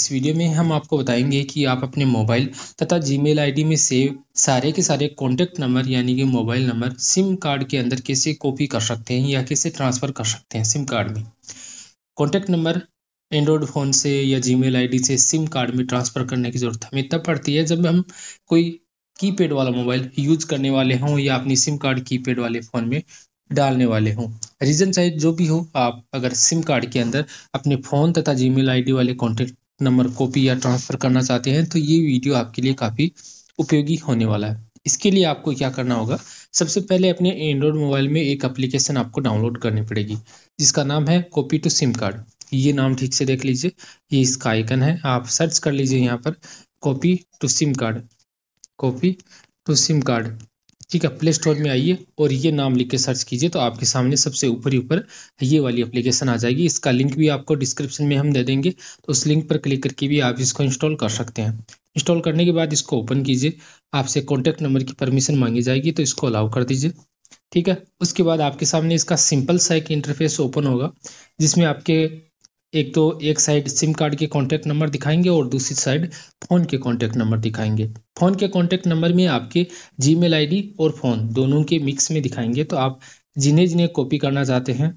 इस वीडियो में हम आपको बताएंगे कि आप अपने मोबाइल तथा जीमेल आईडी में सेव सारे के सारे कॉन्टैक्ट नंबर यानी कि मोबाइल नंबर सिम कार्ड के अंदर कैसे कॉपी कर सकते हैं या कैसे ट्रांसफ़र कर सकते हैं सिम कार्ड में कॉन्टैक्ट नंबर एंड्रॉयड फ़ोन से या जीमेल आईडी से सिम कार्ड में ट्रांसफ़र करने की ज़रूरत हमें तब पड़ती है जब हम कोई की वाला मोबाइल यूज करने वाले हों या अपनी सिम कार्ड की वाले फ़ोन में डालने वाले हों रीज़न चाहे जो भी हो आप अगर सिम कार्ड के अंदर अपने फ़ोन तथा जीमेल आईडी वाले कॉन्टैक्ट नंबर कॉपी या ट्रांसफ़र करना चाहते हैं तो ये वीडियो आपके लिए काफ़ी उपयोगी होने वाला है इसके लिए आपको क्या करना होगा सबसे पहले अपने एंड्रॉयड मोबाइल में एक एप्लीकेशन आपको डाउनलोड करनी पड़ेगी जिसका नाम है कॉपी टू सिम कार्ड ये नाम ठीक से देख लीजिए ये इसका आइकन है आप सर्च कर लीजिए यहाँ पर copy to SIM card copy to SIM card ठीक है प्ले स्टोर में आइए और ये नाम लिख के सर्च कीजिए तो आपके सामने सबसे ऊपर ही ऊपर ये वाली एप्लीकेशन आ जाएगी इसका लिंक भी आपको डिस्क्रिप्शन में हम दे देंगे तो उस लिंक पर क्लिक करके भी आप इसको इंस्टॉल कर सकते हैं इंस्टॉल करने के बाद इसको ओपन कीजिए आपसे कॉन्टैक्ट नंबर की परमिशन मांगी जाएगी तो इसको अलाउ कर दीजिए ठीक है उसके बाद आपके सामने इसका सिंपल सा एक इंटरफेस ओपन होगा जिसमें आपके एक तो एक साइड सिम कार्ड के कॉन्टैक्ट नंबर दिखाएंगे और दूसरी साइड फ़ोन के कॉन्टैक्ट नंबर दिखाएंगे फ़ोन के कॉन्टैक्ट नंबर में आपके जी मेल और फ़ोन दोनों के मिक्स में दिखाएंगे तो आप जिन्हें जिन्हें कॉपी करना चाहते हैं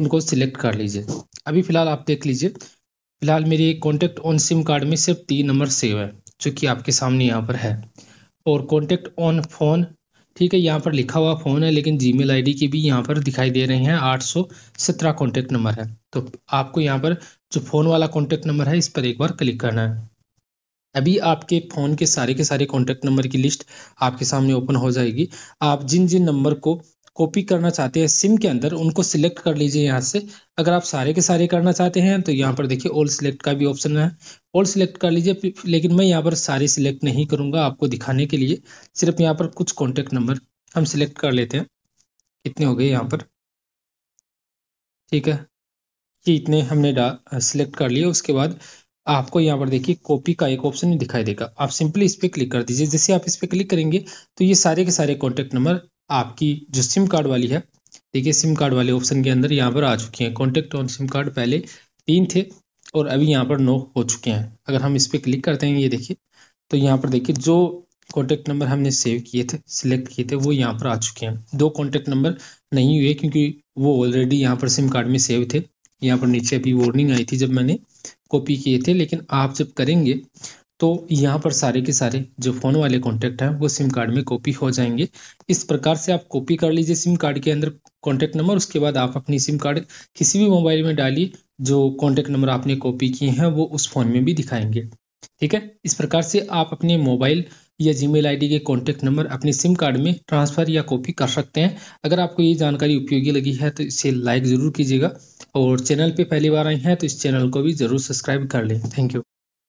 उनको सिलेक्ट कर लीजिए अभी फ़िलहाल आप देख लीजिए फ़िलहाल मेरे कॉन्टैक्ट ऑन सिम कार्ड में सिर्फ तीन नंबर सेव है जो कि आपके सामने यहाँ पर है और कॉन्टैक्ट ऑन फ़ोन ठीक है यहाँ पर लिखा हुआ फ़ोन है लेकिन जी मेल के भी यहाँ पर दिखाई दे रहे हैं आठ सौ सत्रह कॉन्टेक्ट नंबर है तो आपको यहाँ पर जो फ़ोन वाला कॉन्टेक्ट नंबर है इस पर एक बार क्लिक करना है अभी आपके फ़ोन के सारे के सारे कॉन्टैक्ट नंबर की लिस्ट आपके सामने ओपन हो जाएगी आप जिन जिन नंबर को कॉपी करना चाहते हैं सिम के अंदर उनको सिलेक्ट कर लीजिए यहाँ से अगर आप सारे के सारे करना चाहते हैं तो यहाँ पर देखिए ऑल सिलेक्ट का भी ऑप्शन है ऑल सिलेक्ट कर लीजिए लेकिन मैं यहाँ पर सारे सिलेक्ट नहीं करूँगा आपको दिखाने के लिए सिर्फ यहाँ पर कुछ कॉन्टैक्ट नंबर हम सिलेक्ट कर लेते हैं कितने हो गए यहाँ पर ठीक है कि इतने हमने सिलेक्ट कर लिए उसके बाद आपको यहाँ पर देखिए कॉपी का एक ऑप्शन दिखाई देगा आप सिंपली इस पर क्लिक कर दीजिए जैसे आप इस पर क्लिक करेंगे तो ये सारे के सारे कॉन्टैक्ट नंबर आपकी जो सिम कार्ड वाली है देखिए सिम कार्ड वाले ऑप्शन के अंदर यहाँ पर आ चुके हैं कॉन्टैक्ट ऑन सिम कार्ड पहले तीन थे और अभी यहाँ पर नौ हो चुके हैं अगर हम इस पर क्लिक करते हैं ये देखिए तो यहाँ पर देखिए जो कॉन्टैक्ट नंबर हमने सेव किए थे सिलेक्ट किए थे वो यहाँ पर आ चुके हैं दो कॉन्टैक्ट नंबर नहीं हुए क्योंकि वो ऑलरेडी यहाँ पर सिम कार्ड में सेव थे यहाँ पर नीचे अभी वार्निंग आई थी जब मैंने कॉपी किए थे लेकिन आप जब करेंगे तो यहाँ पर सारे के सारे जो फ़ोन वाले कॉन्टैक्ट हैं वो सिम कार्ड में कॉपी हो जाएंगे इस प्रकार से आप कॉपी कर लीजिए सिम कार्ड के अंदर कॉन्टैक्ट नंबर उसके बाद आप अपनी सिम कार्ड किसी भी मोबाइल में डालिए जो कॉन्टैक्ट नंबर आपने कॉपी किए हैं वो उस फ़ोन में भी दिखाएंगे ठीक है इस प्रकार से आप अपने मोबाइल या जी मेल के कॉन्टैक्ट नंबर अपने सिम कार्ड में ट्रांसफ़र या कॉपी कर सकते हैं अगर आपको ये जानकारी उपयोगी लगी है तो इसे लाइक ज़रूर कीजिएगा और चैनल पर पहली बार आई हैं तो इस चैनल को भी ज़रूर सब्सक्राइब कर लें थैंक यू